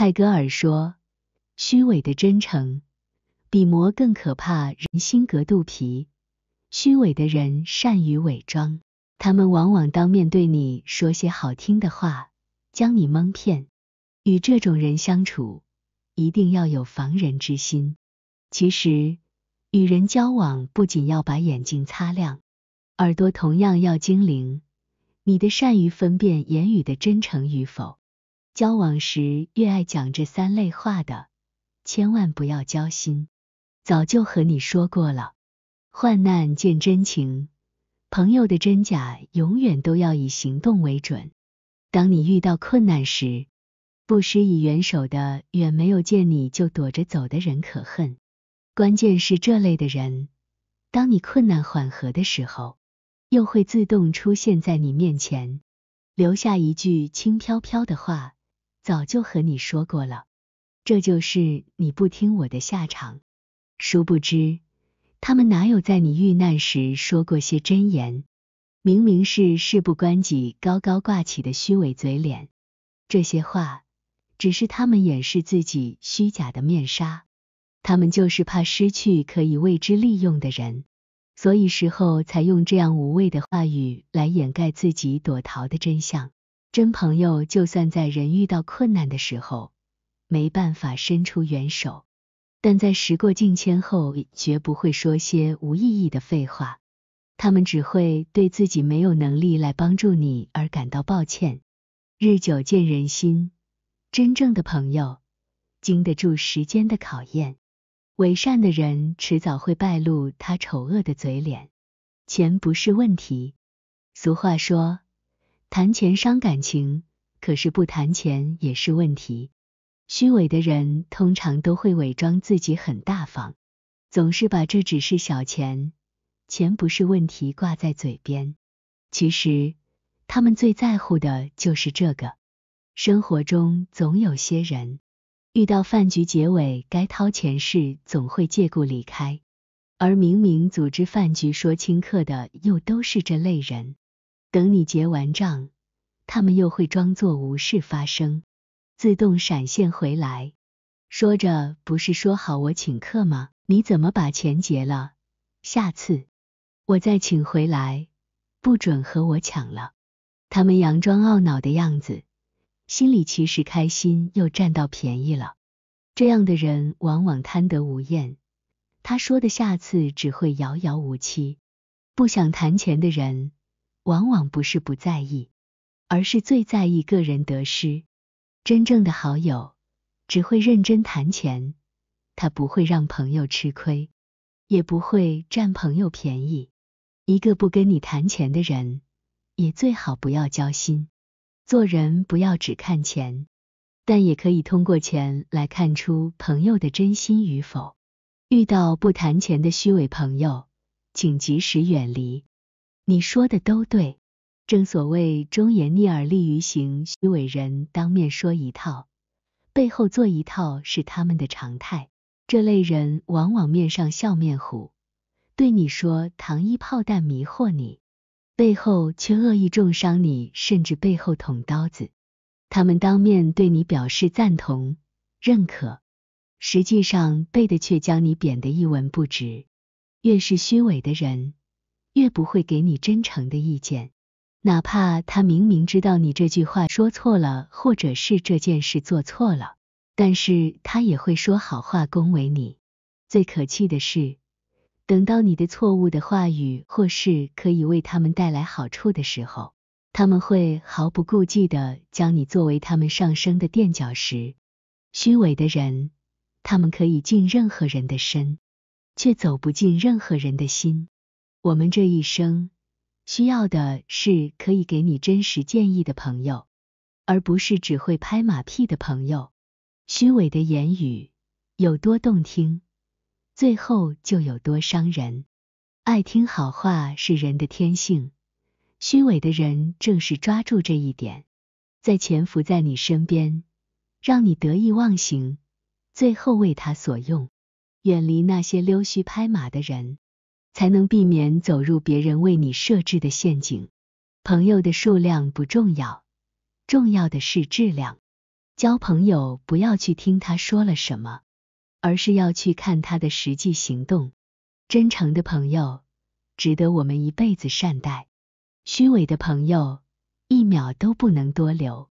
泰戈尔说：“虚伪的真诚比魔更可怕。人心隔肚皮，虚伪的人善于伪装，他们往往当面对你说些好听的话，将你蒙骗。与这种人相处，一定要有防人之心。其实，与人交往不仅要把眼睛擦亮，耳朵同样要精灵。你的善于分辨言语的真诚与否。”交往时越爱讲这三类话的，千万不要交心。早就和你说过了，患难见真情，朋友的真假永远都要以行动为准。当你遇到困难时，不施以援手的远没有见你就躲着走的人可恨。关键是这类的人，当你困难缓和的时候，又会自动出现在你面前，留下一句轻飘飘的话。早就和你说过了，这就是你不听我的下场。殊不知，他们哪有在你遇难时说过些真言？明明是事不关己、高高挂起的虚伪嘴脸。这些话，只是他们掩饰自己虚假的面纱。他们就是怕失去可以为之利用的人，所以时候才用这样无谓的话语来掩盖自己躲逃的真相。真朋友，就算在人遇到困难的时候没办法伸出援手，但在时过境迁后，绝不会说些无意义的废话。他们只会对自己没有能力来帮助你而感到抱歉。日久见人心，真正的朋友经得住时间的考验，伪善的人迟早会败露他丑恶的嘴脸。钱不是问题，俗话说。谈钱伤感情，可是不谈钱也是问题。虚伪的人通常都会伪装自己很大方，总是把这只是小钱，钱不是问题挂在嘴边。其实他们最在乎的就是这个。生活中总有些人，遇到饭局结尾该掏钱时，总会借故离开，而明明组织饭局说请客的又都是这类人。等你结完账，他们又会装作无事发生，自动闪现回来。说着不是说好我请客吗？你怎么把钱结了？下次我再请回来，不准和我抢了。他们佯装懊恼的样子，心里其实开心又占到便宜了。这样的人往往贪得无厌。他说的下次只会遥遥无期。不想谈钱的人。往往不是不在意，而是最在意个人得失。真正的好友只会认真谈钱，他不会让朋友吃亏，也不会占朋友便宜。一个不跟你谈钱的人，也最好不要交心。做人不要只看钱，但也可以通过钱来看出朋友的真心与否。遇到不谈钱的虚伪朋友，请及时远离。你说的都对，正所谓忠言逆耳利于行，虚伪人当面说一套，背后做一套是他们的常态。这类人往往面上笑面虎，对你说糖衣炮弹迷惑你，背后却恶意重伤你，甚至背后捅刀子。他们当面对你表示赞同、认可，实际上背的却将你贬得一文不值。越是虚伪的人。越不会给你真诚的意见，哪怕他明明知道你这句话说错了，或者是这件事做错了，但是他也会说好话恭维你。最可气的是，等到你的错误的话语或是可以为他们带来好处的时候，他们会毫不顾忌的将你作为他们上升的垫脚石。虚伪的人，他们可以进任何人的身，却走不进任何人的心。我们这一生需要的是可以给你真实建议的朋友，而不是只会拍马屁的朋友。虚伪的言语有多动听，最后就有多伤人。爱听好话是人的天性，虚伪的人正是抓住这一点，在潜伏在你身边，让你得意忘形，最后为他所用。远离那些溜须拍马的人。才能避免走入别人为你设置的陷阱。朋友的数量不重要，重要的是质量。交朋友不要去听他说了什么，而是要去看他的实际行动。真诚的朋友值得我们一辈子善待，虚伪的朋友一秒都不能多留。